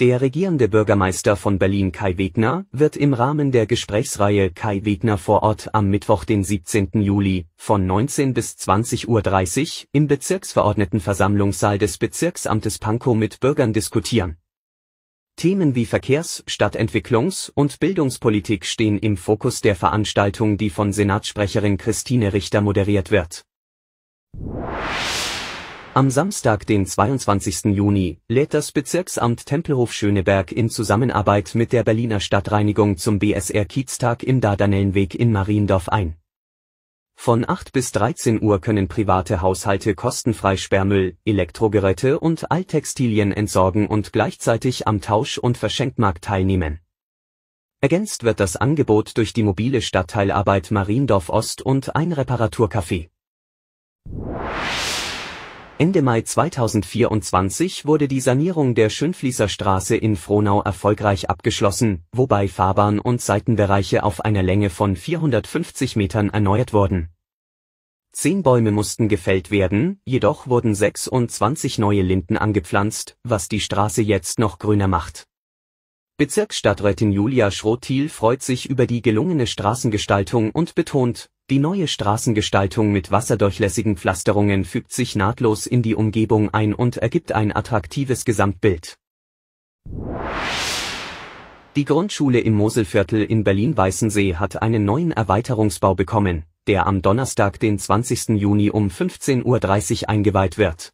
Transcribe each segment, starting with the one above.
Der regierende Bürgermeister von Berlin Kai Wegner wird im Rahmen der Gesprächsreihe Kai Wegner vor Ort am Mittwoch, den 17. Juli, von 19 bis 20.30 Uhr im Bezirksverordnetenversammlungssaal des Bezirksamtes Pankow mit Bürgern diskutieren. Themen wie Verkehrs-, Stadtentwicklungs- und Bildungspolitik stehen im Fokus der Veranstaltung, die von Senatssprecherin Christine Richter moderiert wird. Am Samstag, den 22. Juni, lädt das Bezirksamt Tempelhof-Schöneberg in Zusammenarbeit mit der Berliner Stadtreinigung zum BSR-Kieztag im Dardanellenweg in Mariendorf ein. Von 8 bis 13 Uhr können private Haushalte kostenfrei Sperrmüll, Elektrogeräte und Alttextilien entsorgen und gleichzeitig am Tausch- und Verschenkmarkt teilnehmen. Ergänzt wird das Angebot durch die mobile Stadtteilarbeit Mariendorf Ost und ein Reparaturcafé. Ende Mai 2024 wurde die Sanierung der Schönfließer Straße in Frohnau erfolgreich abgeschlossen, wobei Fahrbahn und Seitenbereiche auf einer Länge von 450 Metern erneuert wurden. Zehn Bäume mussten gefällt werden, jedoch wurden 26 neue Linden angepflanzt, was die Straße jetzt noch grüner macht. Bezirksstadträtin Julia Schrothiel freut sich über die gelungene Straßengestaltung und betont, die neue Straßengestaltung mit wasserdurchlässigen Pflasterungen fügt sich nahtlos in die Umgebung ein und ergibt ein attraktives Gesamtbild. Die Grundschule im Moselviertel in Berlin-Weißensee hat einen neuen Erweiterungsbau bekommen, der am Donnerstag, den 20. Juni um 15.30 Uhr eingeweiht wird.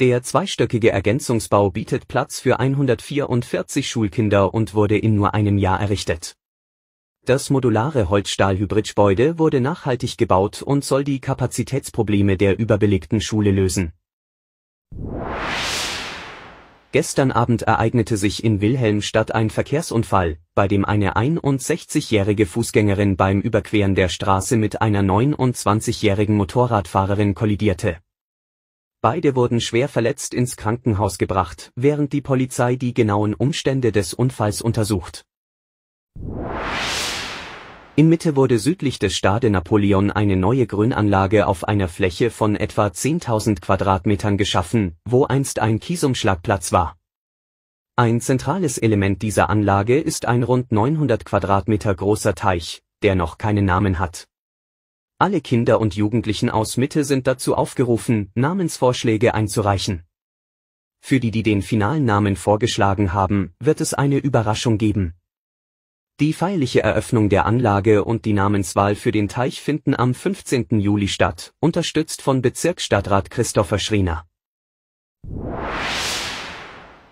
Der zweistöckige Ergänzungsbau bietet Platz für 144 Schulkinder und wurde in nur einem Jahr errichtet das modulare Holzstahl-Hybridgebäude wurde nachhaltig gebaut und soll die Kapazitätsprobleme der überbelegten Schule lösen. Gestern Abend ereignete sich in Wilhelmstadt ein Verkehrsunfall, bei dem eine 61-jährige Fußgängerin beim Überqueren der Straße mit einer 29-jährigen Motorradfahrerin kollidierte. Beide wurden schwer verletzt ins Krankenhaus gebracht, während die Polizei die genauen Umstände des Unfalls untersucht. In Mitte wurde südlich des Stade Napoleon eine neue Grünanlage auf einer Fläche von etwa 10.000 Quadratmetern geschaffen, wo einst ein Kiesumschlagplatz war. Ein zentrales Element dieser Anlage ist ein rund 900 Quadratmeter großer Teich, der noch keinen Namen hat. Alle Kinder und Jugendlichen aus Mitte sind dazu aufgerufen, Namensvorschläge einzureichen. Für die, die den finalen Namen vorgeschlagen haben, wird es eine Überraschung geben. Die feierliche Eröffnung der Anlage und die Namenswahl für den Teich finden am 15. Juli statt, unterstützt von Bezirksstadtrat Christopher Schriener.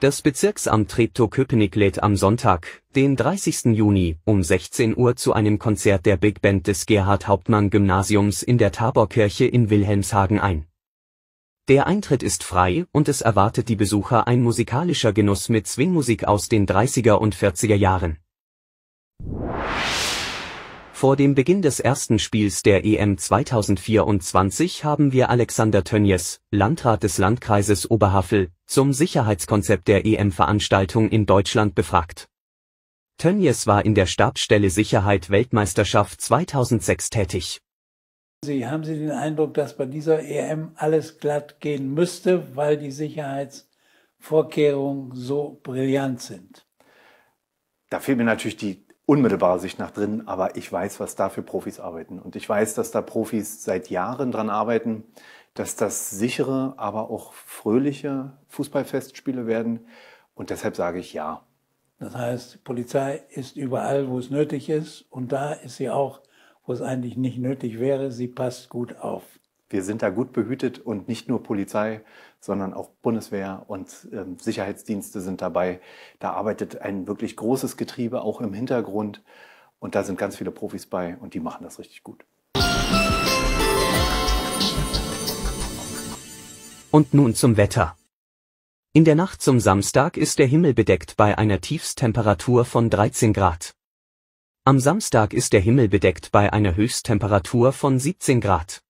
Das Bezirksamt Treptow-Köpenick lädt am Sonntag, den 30. Juni, um 16 Uhr zu einem Konzert der Big Band des Gerhard-Hauptmann-Gymnasiums in der Taborkirche in Wilhelmshagen ein. Der Eintritt ist frei und es erwartet die Besucher ein musikalischer Genuss mit Swingmusik aus den 30er und 40er Jahren. Vor dem Beginn des ersten Spiels der EM 2024 haben wir Alexander Tönjes, Landrat des Landkreises Oberhavel, zum Sicherheitskonzept der EM-Veranstaltung in Deutschland befragt. Tönjes war in der Stabsstelle Sicherheit Weltmeisterschaft 2006 tätig. Sie haben Sie den Eindruck, dass bei dieser EM alles glatt gehen müsste, weil die Sicherheitsvorkehrungen so brillant sind? Da fehlt mir natürlich die unmittelbare Sicht nach drin, aber ich weiß, was da für Profis arbeiten. Und ich weiß, dass da Profis seit Jahren dran arbeiten, dass das sichere, aber auch fröhliche Fußballfestspiele werden. Und deshalb sage ich ja. Das heißt, die Polizei ist überall, wo es nötig ist. Und da ist sie auch, wo es eigentlich nicht nötig wäre. Sie passt gut auf wir sind da gut behütet und nicht nur Polizei, sondern auch Bundeswehr und äh, Sicherheitsdienste sind dabei. Da arbeitet ein wirklich großes Getriebe auch im Hintergrund und da sind ganz viele Profis bei und die machen das richtig gut. Und nun zum Wetter. In der Nacht zum Samstag ist der Himmel bedeckt bei einer Tiefstemperatur von 13 Grad. Am Samstag ist der Himmel bedeckt bei einer Höchsttemperatur von 17 Grad.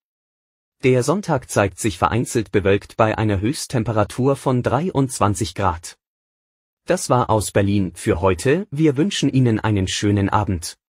Der Sonntag zeigt sich vereinzelt bewölkt bei einer Höchsttemperatur von 23 Grad. Das war aus Berlin für heute, wir wünschen Ihnen einen schönen Abend.